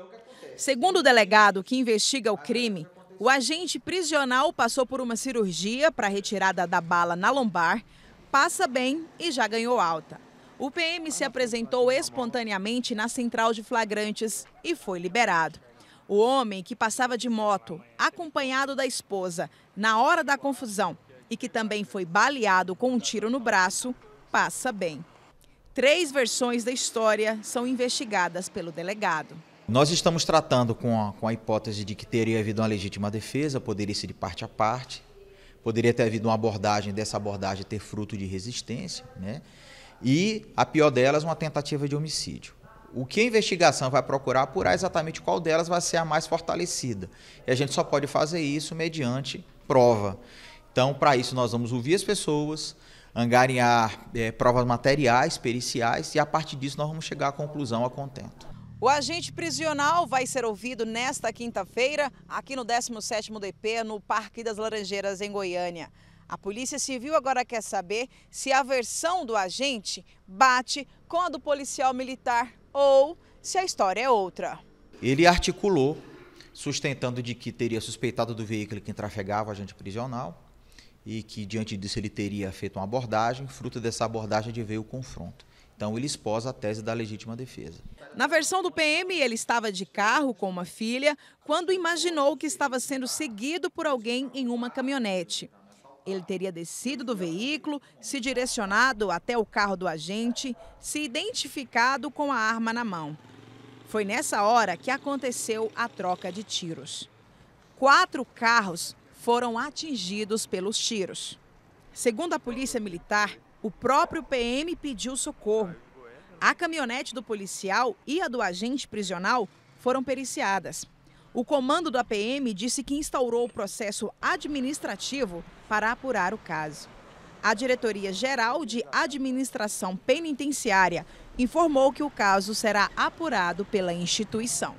Então, Segundo o delegado que investiga o crime, o agente prisional passou por uma cirurgia para retirada da bala na lombar, passa bem e já ganhou alta. O PM se apresentou espontaneamente na central de flagrantes e foi liberado. O homem que passava de moto, acompanhado da esposa, na hora da confusão e que também foi baleado com um tiro no braço, passa bem. Três versões da história são investigadas pelo delegado. Nós estamos tratando com a, com a hipótese de que teria havido uma legítima defesa, poderia ser de parte a parte, poderia ter havido uma abordagem, dessa abordagem ter fruto de resistência, né? e a pior delas, uma tentativa de homicídio. O que a investigação vai procurar apurar é exatamente qual delas vai ser a mais fortalecida. E a gente só pode fazer isso mediante prova. Então, para isso, nós vamos ouvir as pessoas, angariar é, provas materiais, periciais, e a partir disso nós vamos chegar à conclusão a contento. O agente prisional vai ser ouvido nesta quinta-feira aqui no 17º DP, no Parque das Laranjeiras, em Goiânia. A Polícia Civil agora quer saber se a versão do agente bate com a do policial militar ou se a história é outra. Ele articulou, sustentando de que teria suspeitado do veículo que trafegava o agente prisional e que, diante disso, ele teria feito uma abordagem. Fruto dessa abordagem, veio o confronto. Então ele expôs a tese da legítima defesa. Na versão do PM, ele estava de carro com uma filha quando imaginou que estava sendo seguido por alguém em uma caminhonete. Ele teria descido do veículo, se direcionado até o carro do agente, se identificado com a arma na mão. Foi nessa hora que aconteceu a troca de tiros. Quatro carros foram atingidos pelos tiros. Segundo a Polícia Militar, o próprio PM pediu socorro. A caminhonete do policial e a do agente prisional foram periciadas. O comando da PM disse que instaurou o processo administrativo para apurar o caso. A Diretoria Geral de Administração Penitenciária informou que o caso será apurado pela instituição.